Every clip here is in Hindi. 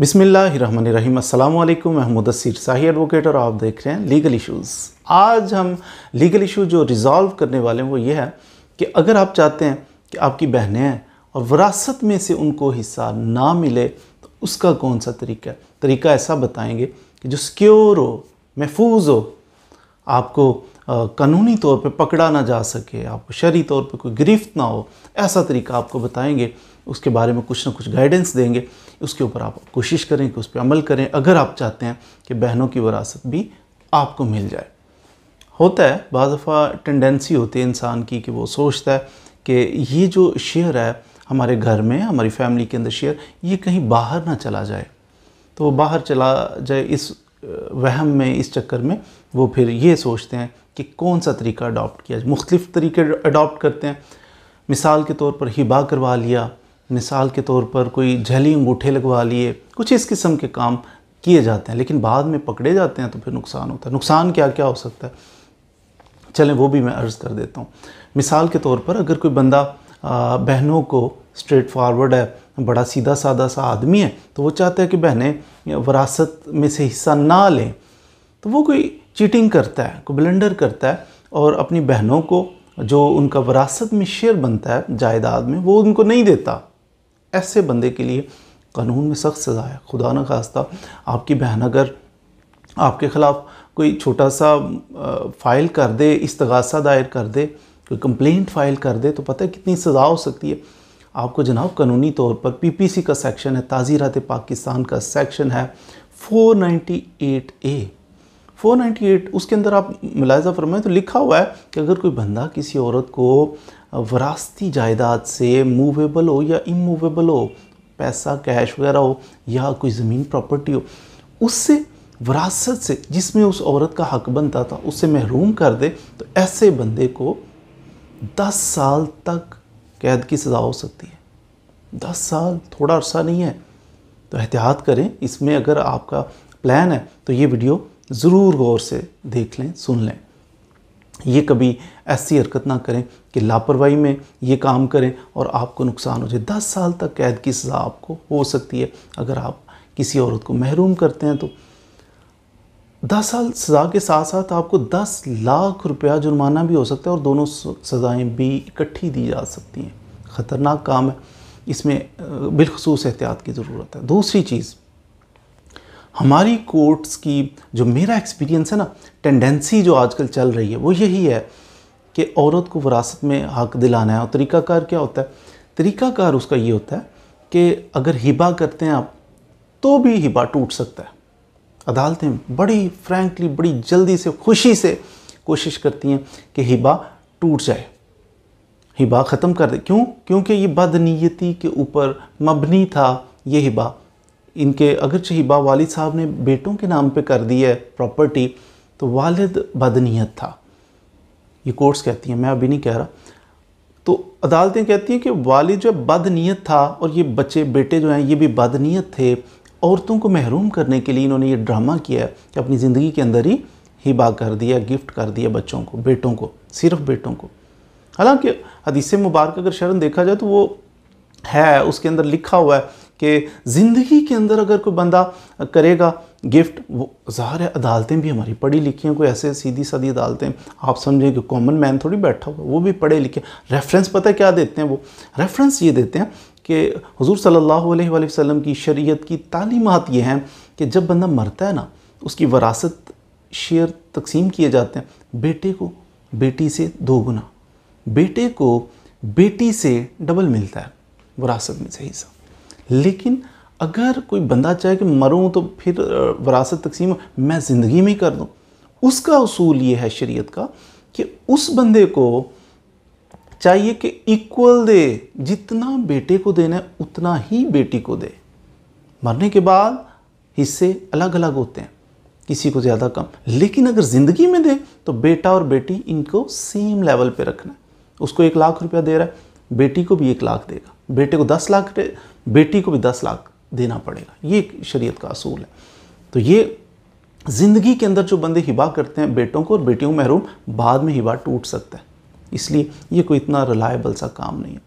बिसमीम् अल्लाम मैं शाही एडवोकेट और आप देख रहे हैं लीगल इश्यूज़ आज हम लीगल इशू जो रिज़ॉल्व करने वाले हैं वो ये है कि अगर आप चाहते हैं कि आपकी बहनें हैं और वरासत में से उनको हिस्सा ना मिले तो उसका कौन सा तरीका है तरीका ऐसा बताएंगे कि जो सिक्योर हो महफूज हो आपको कानूनी तौर पर पकड़ा ना जा सके आपको शरी तौर पर कोई गिरफ्त ना हो ऐसा तरीका आपको बताएँगे उसके बारे में कुछ ना कुछ गाइडेंस देंगे उसके ऊपर आप कोशिश करें कि उस पर अमल करें अगर आप चाहते हैं कि बहनों की वरासत भी आपको मिल जाए होता है बज दफ़ा टेंडेंसी होती है इंसान की कि वो सोचता है कि ये जो शेयर है हमारे घर में हमारी फैमिली के अंदर शेयर ये कहीं बाहर ना चला जाए तो वो बाहर चला जाए इस वहम में इस चक्कर में वो फिर ये सोचते हैं कि कौन सा तरीका अडॉप्ट किया जाए मुख्तलिफ़ तरीके अडॉप्ट करते हैं मिसाल के तौर पर हिबा करवा लिया मिसाल के तौर पर कोई झली अंगूठे लगवा लिए कुछ इस किस्म के काम किए जाते हैं लेकिन बाद में पकड़े जाते हैं तो फिर नुकसान होता है नुकसान क्या क्या हो सकता है चलें वो भी मैं अर्ज़ कर देता हूँ मिसाल के तौर पर अगर कोई बंदा बहनों को स्ट्रेट फारवर्ड है बड़ा सीधा साधा सा आदमी है तो वो चाहता है कि बहनें वरासत में से हिस्सा ना लें तो वो कोई चीटिंग करता है कोई ब्लेंडर करता है और अपनी बहनों को जो उनका वरासत में शेयर बनता है जायदाद में वो उनको नहीं देता ऐसे बंदे के लिए कानून में सख्त सज़ा है खुदा न खास्ता आपकी बहन अगर आपके ख़िलाफ़ कोई छोटा सा फ़ाइल कर दे इस्तगासा दायर कर दे कोई कंप्लेंट फ़ाइल कर दे तो पता है कितनी सज़ा हो सकती है आपको जनाब कानूनी तौर पर पीपीसी का सेक्शन है ताज़ीरात पाकिस्तान का सेक्शन है 498 ए 498 उसके अंदर आप मुलायजा फरमाएं तो लिखा हुआ है कि अगर कोई बंदा किसी औरत को वरासती जायदाद से मूवेबल हो या इमूवेबल हो पैसा कैश वगैरह हो या कोई ज़मीन प्रॉपर्टी हो उससे वरासत से जिसमें उस औरत का हक बनता था उससे महरूम कर दे तो ऐसे बंदे को दस साल तक कैद की सज़ा हो सकती है दस साल थोड़ा अरसा नहीं है तो एहतियात करें इसमें अगर आपका प्लान है तो ये वीडियो ज़रूर गौर से देख लें सुन लें ये कभी ऐसी हरकत ना करें कि लापरवाही में ये काम करें और आपको नुकसान हो जाए दस साल तक कैद की सज़ा आपको हो सकती है अगर आप किसी औरत को महरूम करते हैं तो दस साल सज़ा के साथ साथ आपको दस लाख रुपया जुर्माना भी हो सकता है और दोनों सज़ाएँ भी इकट्ठी दी जा सकती हैं ख़तरनाक काम है इसमें बिलखसूस एहतियात की ज़रूरत है दूसरी चीज़ हमारी कोर्ट्स की जो मेरा एक्सपीरियंस है ना टेंडेंसी जो आजकल चल रही है वो यही है कि औरत को विरासत में हक दिलाना है और तरीक़ाकार क्या होता है तरीक़ाकार उसका ये होता है कि अगर हिबा करते हैं आप तो भी हिबा टूट सकता है अदालतें बड़ी फ्रैंकली बड़ी जल्दी से खुशी से कोशिश करती हैं कि हिबा टूट जाए हिबा ख़त्म कर दे क्यों क्योंकि ये बदनीयती के ऊपर मबनी था ये हिबा इनके अगर शहीबा वालिद साहब ने बेटों के नाम पे कर दी है प्रॉपर्टी तो वालिद बदनीत था ये कोर्ट्स कहती हैं मैं अभी नहीं कह रहा तो अदालतें कहती हैं कि वालिद जो है नीयत था और ये बच्चे बेटे जो हैं ये भी नीयत थे औरतों को महरूम करने के लिए इन्होंने ये ड्रामा किया है कि अपनी ज़िंदगी के अंदर ही हिबा कर दिया गिफ्ट कर दिया बच्चों को बेटों को सिर्फ बेटों को हालांकि हदीस मुबारक अगर शरण देखा जाए तो वो है उसके अंदर लिखा हुआ है कि ज़िंदगी के अंदर अगर कोई बंदा करेगा गिफ्ट वो ज़ाहिर है अदालतें भी हमारी पढ़ी लिखी हैं कोई ऐसे सीधी सादी अदालतें आप समझें कि कॉमन मैन थोड़ी बैठा हुआ वो भी पढ़े लिखे रेफरेंस पता है क्या देते हैं वो रेफरेंस ये देते हैं कि हजूर सल्लल्लाहु अलैहि वसल्लम की शरीयत की तालीमत ये हैं कि जब बंदा मरता है ना उसकी वरासत शेयर तकसीम किए जाते हैं बेटे को बेटी से दो गुना बेटे को बेटी से डबल मिलता है वरासत में सही हिस्सा लेकिन अगर कोई बंदा चाहे कि मरूँ तो फिर वरासत तकसीम मैं ज़िंदगी में ही कर दूँ उसका असूल ये है शरीयत का कि उस बंदे को चाहिए कि इक्वल दे जितना बेटे को देना है उतना ही बेटी को दे मरने के बाद हिस्से अलग अलग होते हैं किसी को ज़्यादा कम लेकिन अगर ज़िंदगी में दे तो बेटा और बेटी इनको सेम लेवल पे रखना है उसको एक लाख रुपया दे रहा है बेटी को भी एक लाख देगा बेटे को दस लाख बेटी को भी दस लाख देना पड़ेगा ये शरीयत का असूल है तो ये ज़िंदगी के अंदर जो बंदे हिबा करते हैं बेटों को और बेटियों को महरूम बाद में हिबा टूट सकता है इसलिए ये कोई इतना रिलायबल सा काम नहीं है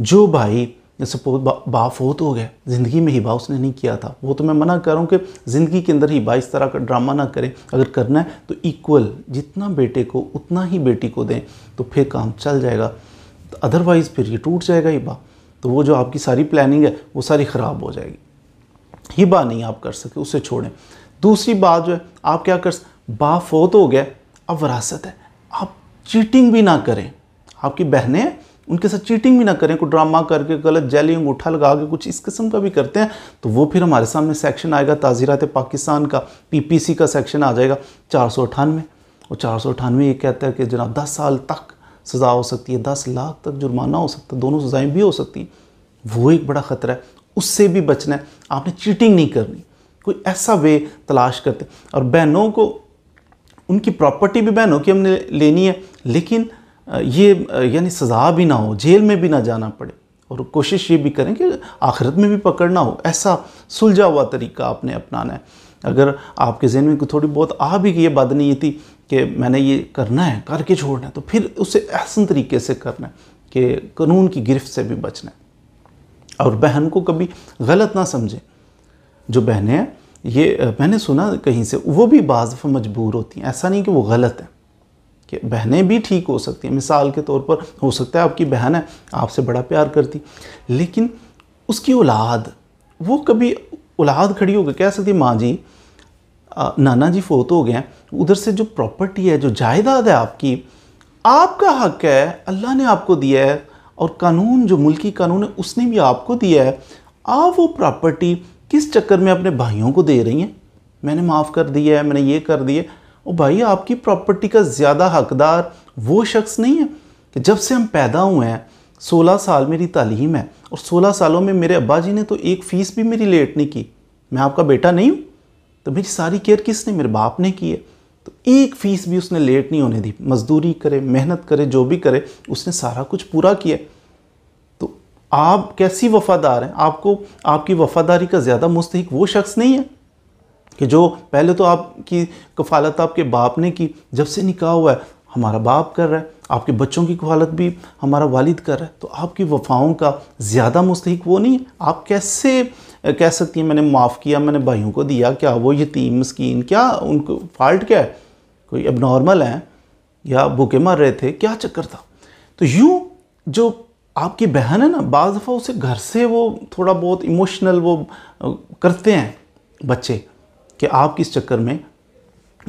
जो भाई सपोज बा, हो गया ज़िंदगी में हिबा उसने नहीं किया था वो तो मैं मना कर रहा हूँ कि ज़िंदगी के अंदर हिबा इस तरह का ड्रामा ना करें अगर करना है तो इक्वल जितना बेटे को उतना ही बेटी को दें तो फिर काम चल जाएगा तो अदरवाइज़ फिर ये टूट जाएगा हिबा तो वो जो आपकी सारी प्लानिंग है वो सारी ख़राब हो जाएगी हिबा नहीं आप कर सके उसे छोड़ें दूसरी बात जो है आप क्या कर बा फोत हो गया अब वरासत है आप चीटिंग भी ना करें आपकी बहनें हैं उनके साथ चीटिंग भी ना करें कोई ड्रामा करके गलत जैली अंगूठा लगा के कुछ इस किस्म का भी करते हैं तो वो फिर हमारे सामने सेक्शन आएगा ताज़ीरात पाकिस्तान का पीपीसी का सेक्शन आ जाएगा चार सौ अठानवे और चार सौ अठानवे ये कहता है कि जनाब दस साल तक सज़ा हो सकती है दस लाख तक जुर्माना हो सकता है दोनों सज़ाएँ भी हो सकती हैं वो एक बड़ा ख़तरा है उससे भी बचना है आपने चीटिंग नहीं करनी कोई ऐसा वे तलाश करते और बहनों को उनकी प्रॉपर्टी भी बहनों की हमने लेनी है लेकिन ये यानी सज़ा भी ना हो जेल में भी ना जाना पड़े और कोशिश ये भी करें कि आखिरत में भी पकड़ना हो ऐसा सुलझा हुआ तरीका आपने अपनाना है अगर आपके जहन में थोड़ी बहुत आ भी ये बात नहीं थी कि मैंने ये करना है करके छोड़ना है तो फिर उसे ऐसा तरीके से करना है कि कानून की गिरफ्त से भी बचना है और बहन को कभी गलत ना समझें जो बहनें हैं ये मैंने सुना कहीं से वो भी बाज़ मजबूर होती हैं ऐसा नहीं कि वो गलत हैं कि बहनें भी ठीक हो सकती हैं मिसाल के तौर पर हो सकता है आपकी बहन है आपसे बड़ा प्यार करती लेकिन उसकी औलाद वो कभी औलाद खड़ी होकर कह सकती माँ जी नाना जी फोत हो गए हैं उधर से जो प्रॉपर्टी है जो जायदाद है आपकी आपका हक है अल्लाह ने आपको दिया है और कानून जो मुल्की कानून है उसने भी आपको दिया है आप वो प्रॉपर्टी किस चक्कर में अपने भाइयों को दे रही हैं मैंने माफ़ कर दिया है मैंने ये कर दिया ओ भाई आपकी प्रॉपर्टी का ज़्यादा हकदार वो शख्स नहीं है कि जब से हम पैदा हुए हैं सोलह साल मेरी तालीम है और सोलह सालों में मेरे अब्बा जी ने तो एक फ़ीस भी मेरी लेट नहीं की मैं आपका बेटा नहीं हूँ तो मेरी सारी केयर किसने मेरे बाप ने की है तो एक फ़ीस भी उसने लेट नहीं होने दी मजदूरी करे मेहनत करे जो भी करे उसने सारा कुछ पूरा किया तो आप कैसी वफ़ादार हैं आपको आपकी वफ़ादारी का ज़्यादा मुस्तक वो शख्स नहीं है कि जो पहले तो आपकी कफालत आपके बाप ने की जब से निकाह हुआ है हमारा बाप कर रहा है आपके बच्चों की कफालत भी हमारा वालिद कर रहा है तो आपकी वफाओं का ज़्यादा मुस्तक वो नहीं आप कैसे कह सकती हैं मैंने माफ़ किया मैंने भाइयों को दिया क्या वो यतीम मस्किन क्या उनको फॉल्ट क्या है कोई अब नॉर्मल हैं या भूखे मर रहे थे क्या चक्कर था तो यूँ जो आपकी बहन है ना बज दफ़ा उसे घर से वो थोड़ा बहुत इमोशनल वो करते हैं बच्चे कि आप किस चक्कर में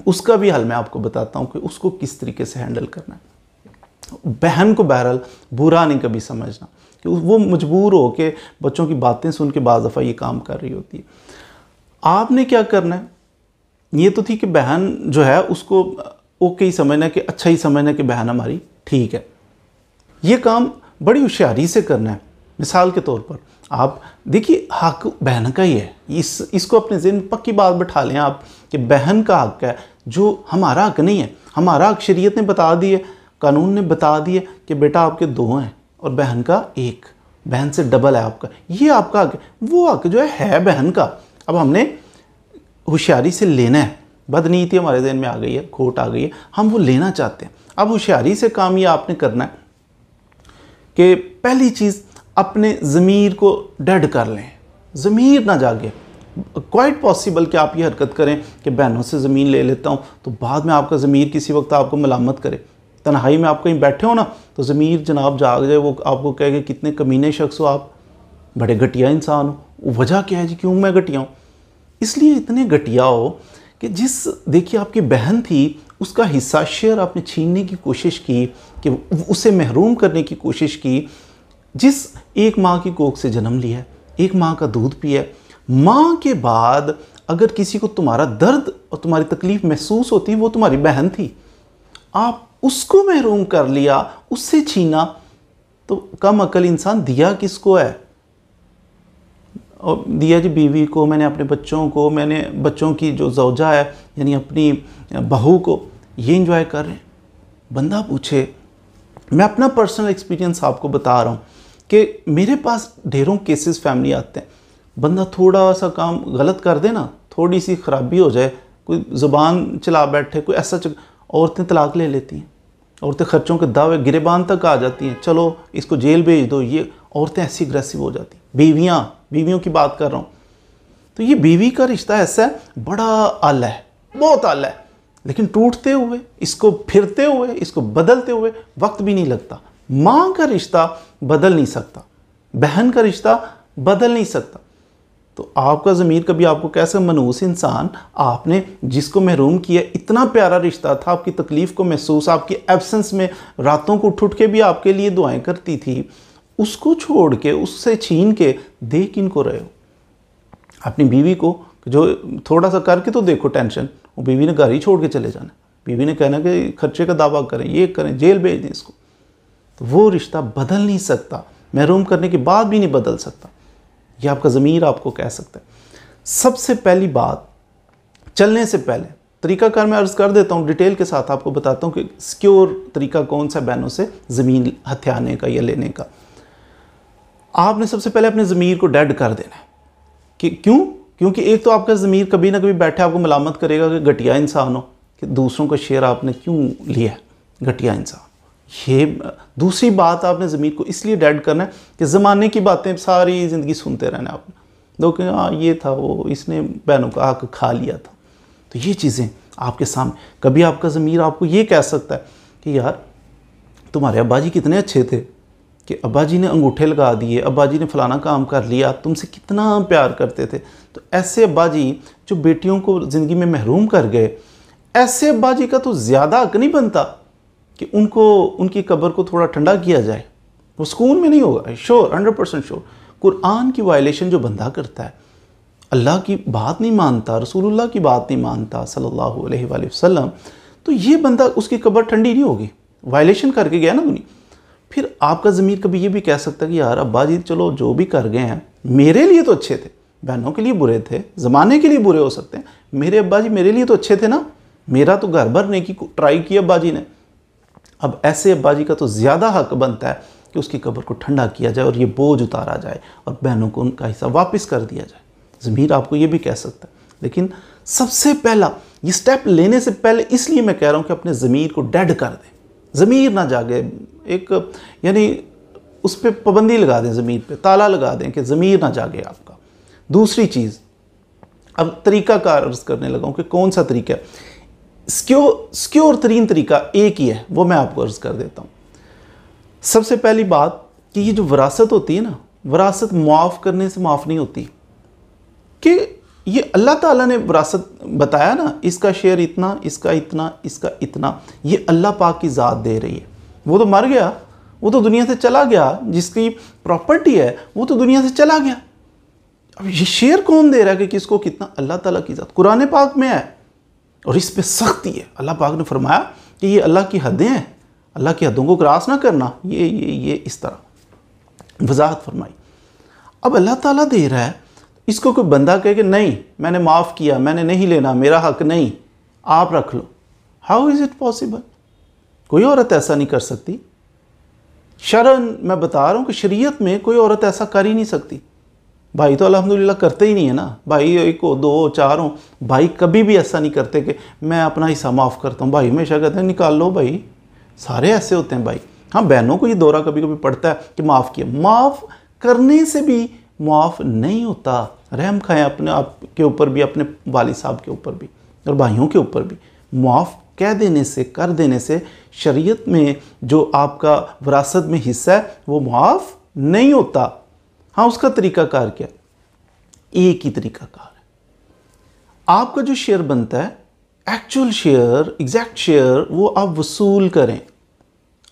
उसका भी हल मैं आपको बताता हूँ कि उसको किस तरीके से हैंडल करना है बहन को बहरहाल बुरा नहीं कभी समझना कि वो मजबूर हो के बच्चों की बातें सुन के बाज़ दफ़ा ये काम कर रही होती है आपने क्या करना है ये तो थी कि बहन जो है उसको ओके ही समझना कि अच्छा ही समझना कि बहन हमारी ठीक है ये काम बड़ी होशियारी से करना है मिसाल के तौर पर आप देखिए हक बहन का ही है इस इसको अपने जेन पक्की बात बैठा लें आप कि बहन का हक है जो हमारा हक नहीं है हमारा हक शरीयत ने बता दी है कानून ने बता दिए कि बेटा आपके दो हैं और बहन का एक बहन से डबल है आपका ये आपका हक वो हक जो है, है बहन का अब हमने होशियारी से लेना है बदनीति हमारे जहन में आ गई है खोट आ गई है हम वो लेना चाहते हैं अब होशियारी से काम ये आपने करना है कि पहली चीज़ अपने ज़मीर को डेड कर लें ज़मीर ना जागे क्वाइट पॉसिबल कि आप ये हरकत करें कि बहनों से ज़मीन ले लेता हूँ तो बाद में आपका ज़मीर किसी वक्त आपको मलामत करे तनहाई में आप कहीं बैठे हो ना तो ज़मीर जनाब जाग जाए वो आपको कहे कि कितने कमीने शख्स हो आप बड़े घटिया इंसान हो वजह क्या है जी क्यों मैं घटिया हूँ इसलिए इतने घटिया हो कि जिस देखिए आपकी बहन थी उसका हिस्सा शेयर आपने छीनने की कोशिश की कि उसे महरूम करने की कोशिश की जिस एक माँ की कोख से जन्म लिया एक माँ का दूध पिया माँ के बाद अगर किसी को तुम्हारा दर्द और तुम्हारी तकलीफ महसूस होती वो तुम्हारी बहन थी आप उसको महरूम कर लिया उससे छीना तो कम अकल इंसान दिया किसको है और दिया जी बीवी को मैंने अपने बच्चों को मैंने बच्चों की जो जौजा है यानी अपनी बहू को ये इंजॉय कर रहे हैं बंदा पूछे मैं अपना पर्सनल एक्सपीरियंस आपको बता रहा हूँ कि मेरे पास ढेरों केसेस फैमिली आते हैं बंदा थोड़ा सा काम गलत कर दे ना थोड़ी सी खराबी हो जाए कोई ज़ुबान चला बैठे कोई ऐसा चल... औरतें तलाक ले लेती हैं औरतें खर्चों के दावे गिरेबान तक आ जाती हैं चलो इसको जेल भेज दो ये औरतें ऐसी अग्रेसिव हो जाती बीवियाँ बीवियों की बात कर रहा हूँ तो ये बीवी का रिश्ता ऐसा है बड़ा आला है बहुत आला है लेकिन टूटते हुए इसको फिरते हुए इसको बदलते हुए वक्त भी नहीं लगता माँ का रिश्ता बदल नहीं सकता बहन का रिश्ता बदल नहीं सकता तो आपका ज़मीर कभी आपको कैसे मनूस इंसान आपने जिसको महरूम किया इतना प्यारा रिश्ता था आपकी तकलीफ़ को महसूस आपकी एब्सेंस में रातों को उठ उठ के भी आपके लिए दुआएं करती थी उसको छोड़ के उससे छीन के देख इनको रहे हो अपनी बीवी को जो थोड़ा सा करके तो देखो टेंशन वो बीवी ने घर ही छोड़ के चले जाना बीवी ने कहना कि खर्चे का दावा करें ये करें जेल भेज दें इसको तो वो रिश्ता बदल नहीं सकता महरूम करने के बाद भी नहीं बदल सकता ये आपका ज़मीर आपको कह सकता है सबसे पहली बात चलने से पहले तरीकाकार मैं अर्ज़ कर देता हूँ डिटेल के साथ आपको बताता हूँ कि सिक्योर तरीका कौन सा बैनों से ज़मीन हथियाने का या लेने का आपने सबसे पहले अपने ज़मीर को डेड कर देना है कि क्यों क्योंकि एक तो आपका ज़मीर कभी ना कभी बैठे आपको मलामत करेगा कि घटिया इंसान हो कि दूसरों का शेयर आपने क्यों लिया घटिया इंसान ये दूसरी बात आपने ज़मीर को इसलिए डेड करना है कि ज़माने की बातें सारी ज़िंदगी सुनते रहना आपने दो कि हाँ ये था वो इसने बहनों का हक खा लिया था तो ये चीज़ें आपके सामने कभी आपका ज़मीर आपको ये कह सकता है कि यार तुम्हारे अब्बा जी कितने अच्छे थे कि अब्बा जी ने अंगूठे लगा दिए अब्बा जी ने फ़लाना काम कर लिया तुमसे कितना प्यार करते थे तो ऐसे अब्बा जी जो बेटियों को ज़िंदगी में महरूम कर गए ऐसे अब्बा जी का तो ज़्यादा हक नहीं बनता कि उनको उनकी कब्र को थोड़ा ठंडा किया जाए वो सुकून में नहीं होगा sure hundred percent sure Quran की वायलेशन जो बंदा करता है अल्लाह की बात नहीं मानता रसूलुल्लाह की बात नहीं मानता सल्लल्लाहु अलैहि वसल्लम तो ये बंदा उसकी कब्र ठंडी नहीं होगी वायलेशन करके गया ना दुनिया फिर आपका ज़मीर कभी ये भी कह सकता कि यार अब्बा जी चलो जो भी कर गए हैं मेरे लिए तो अच्छे थे बहनों के लिए बुरे थे ज़माने के लिए बुरे हो सकते हैं मेरे अब्बा जी मेरे लिए तो अच्छे थे ना मेरा तो घर भरने की ट्राई की अब्बा जी ने अब ऐसे अब्बाजी का तो ज़्यादा हक बनता है कि उसकी कब्र को ठंडा किया जाए और ये बोझ उतारा जाए और बहनों को उनका हिस्सा वापस कर दिया जाए ज़मीर आपको ये भी कह सकता है लेकिन सबसे पहला ये स्टेप लेने से पहले इसलिए मैं कह रहा हूँ कि अपने ज़मीर को डेड कर दें ज़मीर ना जागे एक यानी उस पर पाबंदी लगा दें ज़मीर पर ताला लगा दें कि ज़मीर ना जागे आपका दूसरी चीज़ अब तरीका कार अर्ज़ करने लगा हूँ कि कौन सा तरीका है स्क्योर तरीन तरीका एक ही है वो मैं आपको अर्ज़ कर देता हूँ सबसे पहली बात कि ये जो वरासत होती है ना वरासत मुआफ़ करने से माफ़ नहीं होती कि ये अल्लाह ताला ने विरासत बताया ना इसका शेयर इतना इसका इतना इसका इतना ये अल्लाह पाक की ज़ात दे रही है वो तो मर गया वो तो दुनिया से चला गया जिसकी प्रॉपर्टी है वो तो दुनिया से चला गया अब ये शेयर कौन दे रहा है कि किसको कितना अल्लाह ताला की ज़ात कुरान पाक में है और इस पे सख्ती है अल्लाह पाक ने फरमाया कि ये अल्लाह की हदें हैं अल्लाह की हदों को क्रास ना करना ये ये ये इस तरह वजाहत फरमाई अब अल्लाह ताला दे रहा है इसको कोई बंदा कहे कि नहीं मैंने माफ़ किया मैंने नहीं लेना मेरा हक नहीं आप रख लो हाउ इज़ इट पॉसिबल कोई औरत ऐसा नहीं कर सकती शरण मैं बता रहा हूँ कि शरीयत में कोई औरत ऐसा कर ही नहीं सकती भाई तो अलहमदिल्ला करते ही नहीं है ना भाई एक हो दो हो चार हो भाई कभी भी ऐसा नहीं करते कि मैं अपना हिस्सा माफ़ करता हूँ भाई हमेशा कहते हैं निकाल लो भाई सारे ऐसे होते हैं भाई हाँ बहनों को ये दौरा कभी कभी पड़ता है कि माफ़ किया माफ़ करने से भी माफ़ नहीं होता रहम खाएं अपने आप के ऊपर भी अपने वाली साहब के ऊपर भी और भाइयों के ऊपर भी माफ़ कह देने से कर देने से शरीयत में जो आपका विरासत में हिस्सा है वो माफ़ नहीं होता हाँ उसका तरीकाकार क्या एक ही तरीकाकार है आपका जो शेयर बनता है एक्चुअल शेयर एग्जैक्ट शेयर वो आप वसूल करें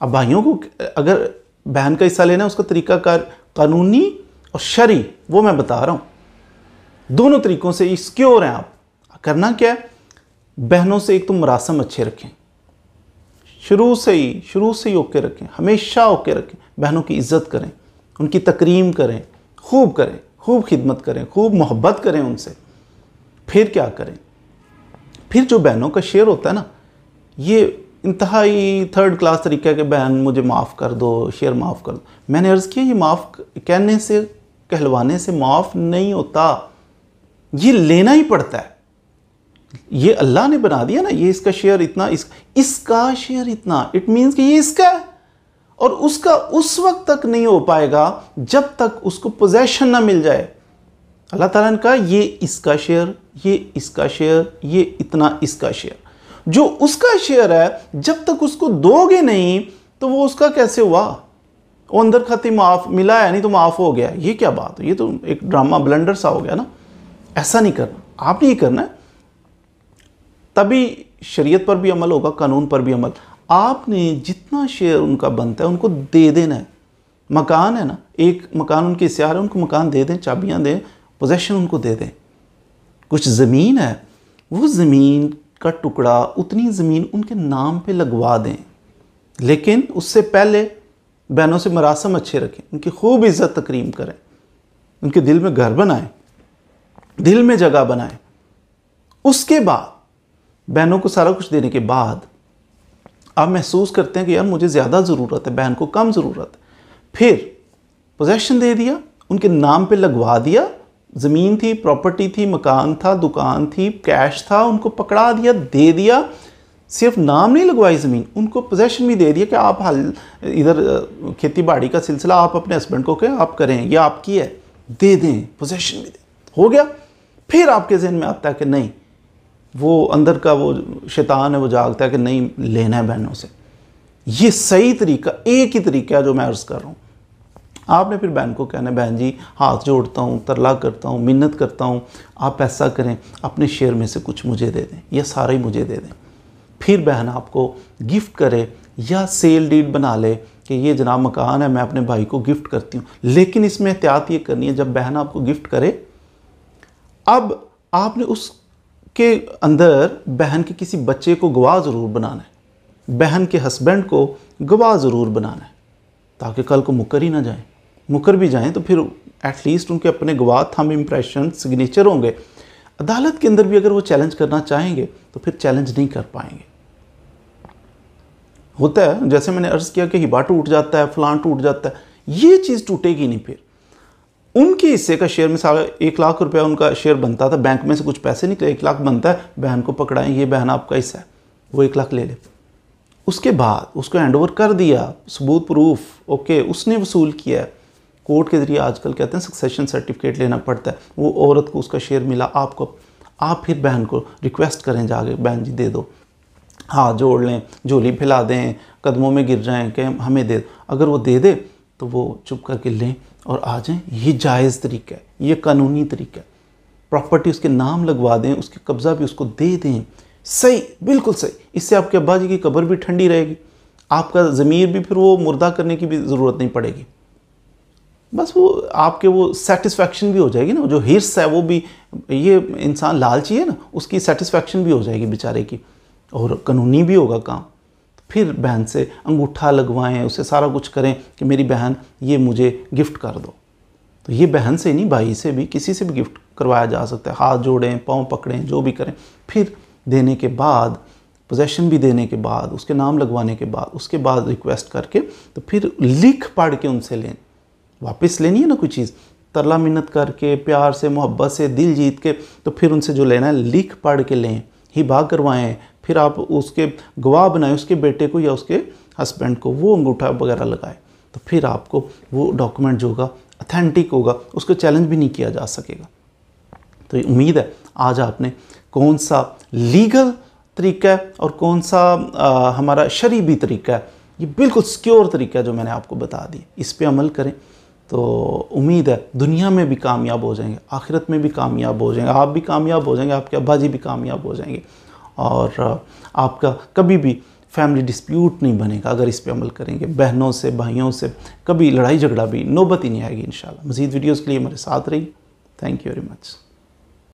अब भाइयों को अगर बहन का हिस्सा लेना है उसका तरीकाकार कानूनी और शरी वो मैं बता रहा हूँ दोनों तरीकों से सिक्योर हैं आप करना क्या है बहनों से एक तो मरासम अच्छे रखें शुरू से ही शुरू से ही ओके रखें हमेशा ओके रखें बहनों की इज्जत करें उनकी तकरीम करें खूब करें खूब खिदमत करें खूब मोहब्बत करें उनसे फिर क्या करें फिर जो बहनों का शेर होता है ना ये इंतहाई थर्ड क्लास तरीक़े के बहन मुझे माफ़ कर दो शेर माफ़ कर दो मैंने अर्ज़ किया ये माफ़ कहने से कहलवाने से माफ़ नहीं होता ये लेना ही पड़ता है ये अल्लाह ने बना दिया ना ये इसका शेयर इतना इस, इसका शेयर इतना इट मीन्स कि ये इसका है और उसका उस वक्त तक नहीं हो पाएगा जब तक उसको पोजेशन ना मिल जाए अल्लाह ताला ने कहा ये इसका शेयर ये इसका शेयर ये इतना इसका शेयर जो उसका शेयर है जब तक उसको दोगे नहीं तो वो उसका कैसे हुआ वो अंदर खाते माफ मिला है नहीं तो माफ हो गया ये क्या बात ये तो एक ड्रामा ब्लंडर सा हो गया ना ऐसा नहीं करना आपने ये करना है तभी शरीयत पर भी अमल होगा कानून पर भी अमल आपने जितना शेयर उनका बनता है उनको दे देना है मकान है ना एक मकान उनके सियार है उनको मकान दे दें चाबियाँ दें पोजेशन उनको दे दें कुछ ज़मीन है वो ज़मीन का टुकड़ा उतनी ज़मीन उनके नाम पे लगवा दें लेकिन उससे पहले बहनों से मरासम अच्छे रखें उनकी खूब इज़्ज़त तकरीम करें उनके दिल में घर बनाएं दिल में जगह बनाएं उसके बाद बहनों को सारा कुछ देने के बाद आप महसूस करते हैं कि यार मुझे ज़्यादा ज़रूरत है बहन को कम ज़रूरत फिर पोजेशन दे दिया उनके नाम पे लगवा दिया ज़मीन थी प्रॉपर्टी थी मकान था दुकान थी कैश था उनको पकड़ा दिया दे दिया सिर्फ नाम नहीं लगवाई ज़मीन उनको पोजेशन भी दे दिया कि आप हल इधर खेती बाड़ी का सिलसिला आप अपने हस्बैंड को कहें आप करें यह आपकी है दे दें पोजेशन भी दें हो गया फिर आपके जहन में आता है कि नहीं वो अंदर का वो शैतान है वो जागता है कि नहीं लेना है बहनों से ये सही तरीका एक ही तरीका जो मैं अर्ज़ कर रहा हूँ आपने फिर बहन को कहना बहन जी हाथ जोड़ता हूँ तरला करता हूँ मिन्नत करता हूँ आप ऐसा करें अपने शेयर में से कुछ मुझे दे दें या सारे ही मुझे दे दें फिर बहन आपको गिफ्ट करे या सेल डीड बना ले कि ये जनाब मकान है मैं अपने भाई को गिफ्ट करती हूँ लेकिन इसमें एहतियात ये करनी है जब बहन आपको गिफ्ट करे अब आपने उस के अंदर बहन के किसी बच्चे को गवाह ज़रूर बनाना है बहन के हस्बैंड को गवाह ज़रूर बनाना है ताकि कल को मुकर ही ना जाए मुकर भी जाएँ तो फिर एटलीस्ट उनके अपने गवाह थम इम्प्रेशन सिग्नेचर होंगे अदालत के अंदर भी अगर वो चैलेंज करना चाहेंगे तो फिर चैलेंज नहीं कर पाएंगे होता है जैसे मैंने अर्ज़ किया कि हिबा टूट जाता है फलान टूट जाता है ये चीज़ टूटेगी नहीं फिर उनके हिस्से का शेयर में सारा एक लाख रुपया उनका शेयर बनता था बैंक में से कुछ पैसे निकले एक लाख बनता है बहन को पकड़ाएं ये बहन आपका हिस्सा है वो एक लाख ले ले उसके बाद उसको हैंड ओवर कर दिया सबूत प्रूफ ओके उसने वसूल किया कोर्ट के ज़रिए आजकल कहते हैं सक्सेशन सर्टिफिकेट लेना पड़ता है वो औरत को उसका शेयर मिला आपको आप फिर बहन को रिक्वेस्ट करें जाके बहन जी दे दो हाथ जोड़ लें झोली फैला दें कदमों में गिर जाएं कि हमें दे अगर वो दे दे तो वो चुप करके लें और आ जाएं ये जायज़ तरीका है ये कानूनी तरीका है प्रॉपर्टी उसके नाम लगवा दें उसके कब्ज़ा भी उसको दे दें सही बिल्कुल सही इससे आपके अब्बा जी की कब्र भी ठंडी रहेगी आपका ज़मीर भी फिर वो मुर्दा करने की भी ज़रूरत नहीं पड़ेगी बस वो आपके वो सेटिस्फैक्शन भी हो जाएगी ना जो हिर्स है वो भी ये इंसान लालची है ना उसकी सेटिस्फैक्शन भी हो जाएगी बेचारे की और कानूनी भी होगा काम फिर बहन से अंगूठा लगवाएं उसे सारा कुछ करें कि मेरी बहन ये मुझे गिफ्ट कर दो तो ये बहन से नहीं भाई से भी किसी से भी गिफ्ट करवाया जा सकता है हाथ जोड़ें पाँव पकड़ें जो भी करें फिर देने के बाद पोजेशन भी देने के बाद उसके नाम लगवाने के बाद उसके बाद रिक्वेस्ट करके तो फिर लिख पढ़ के उनसे लें वापस लेनी है ना कोई चीज़ तरला मिन्नत करके प्यार से मोहब्बत से दिल जीत के तो फिर उनसे जो लेना है लिख पढ़ के लें ही बा करवाएँ फिर आप उसके गवाह बनाए उसके बेटे को या उसके हस्बैंड को वो अंगूठा वगैरह लगाए तो फिर आपको वो डॉक्यूमेंट जो होगा अथेंटिक होगा उसको चैलेंज भी नहीं किया जा सकेगा तो उम्मीद है आज आपने कौन सा लीगल तरीका है और कौन सा आ, हमारा शरीबी तरीका है ये बिल्कुल सिक्योर तरीका जो मैंने आपको बता दिया इस पर अमल करें तो उम्मीद है दुनिया में भी कामयाब हो जाएंगे आखिरत में भी कामयाब हो जाएंगे आप भी कामयाब हो जाएंगे आपके अब्बा जी भी कामयाब हो जाएंगे और आपका कभी भी फैमिली डिस्प्यूट नहीं बनेगा अगर इस पर अमल करेंगे बहनों से भाइयों से कभी लड़ाई झगड़ा भी नौबत ही नहीं आएगी इन मज़ीद वीडियोज़ के लिए हमारे साथ रही थैंक यू वेरी मच